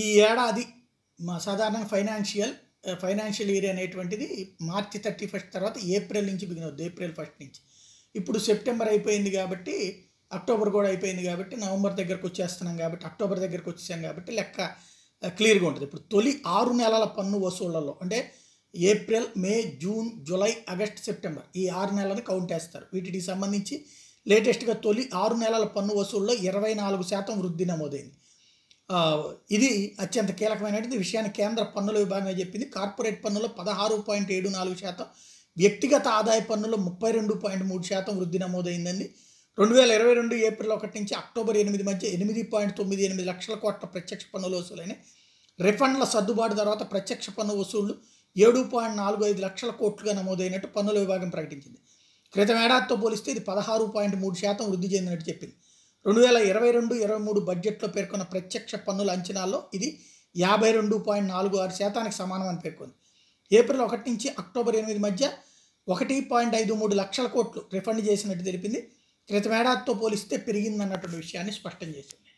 ఈ ఏడాది మా సాధారణంగా ఫైనాన్షియల్ ఫైనాన్షియల్ ఇయర్ అనేటువంటిది మార్చి థర్టీ ఫస్ట్ తర్వాత ఏప్రిల్ నుంచి బిగిన అవుతుంది ఏప్రిల్ ఫస్ట్ నుంచి ఇప్పుడు సెప్టెంబర్ అయిపోయింది కాబట్టి అక్టోబర్ కూడా అయిపోయింది కాబట్టి నవంబర్ దగ్గరకు వచ్చేస్తున్నాం కాబట్టి అక్టోబర్ దగ్గరకు వచ్చేసాం కాబట్టి లెక్క క్లియర్గా ఉంటుంది ఇప్పుడు తొలి ఆరు నెలల పన్ను వసూళ్లలో అంటే April May June July August September ఈ ఆరు నెలలను కౌంట్ చేస్తారు వీటికి సంబంధించి లేటెస్ట్గా తొలి ఆరు నెలల పన్ను వసూల్లో ఇరవై నాలుగు శాతం వృద్ధి నమోదైంది ఇది అత్యంత కీలకమైనటువంటి విషయాన్ని కేంద్ర పన్నుల విభాగమే చెప్పింది కార్పొరేట్ పన్నులో పదహారు పాయింట్ ఏడు నాలుగు శాతం వ్యక్తిగత ఆదాయ పన్నులో ముప్పై రెండు పాయింట్ మూడు శాతం వృద్ధి నమోదైందండి రెండు వేల ఇరవై రెండు ఏప్రిల్ ఒకటి నుంచి అక్టోబర్ ఎనిమిది మధ్య ఎనిమిది పాయింట్ తొమ్మిది ఎనిమిది లక్షల కోట్ల ప్రత్యక్ష పన్నుల వసూలైన రిఫండ్ల సర్దుబాటు తర్వాత ప్రత్యక్ష పన్ను వసూళ్లు ఏడు పాయింట్ నాలుగు ఐదు లక్షల కోట్లుగా నమోదైనట్టు పన్నుల విభాగం ప్రకటించింది క్రితం ఏడాదితో పోలిస్తే ఇది పదహారు పాయింట్ మూడు శాతం వృద్ధి చెందినట్టు చెప్పింది రెండు వేల ఇరవై రెండు ఇరవై మూడు బడ్జెట్లో పేర్కొన్న ప్రత్యక్ష పన్నుల అంచనాల్లో ఇది యాభై రెండు పాయింట్ నాలుగు ఆరు శాతానికి సమానం అని పేర్కొంది ఏప్రిల్ ఒకటి నుంచి అక్టోబర్ ఎనిమిది మధ్య ఒకటి పాయింట్ ఐదు మూడు లక్షల కోట్లు రిఫండ్ చేసినట్టు తెలిపింది క్రితమేడాదితో పోలిస్తే పెరిగిందన్నటువంటి విషయాన్ని స్పష్టం చేసింది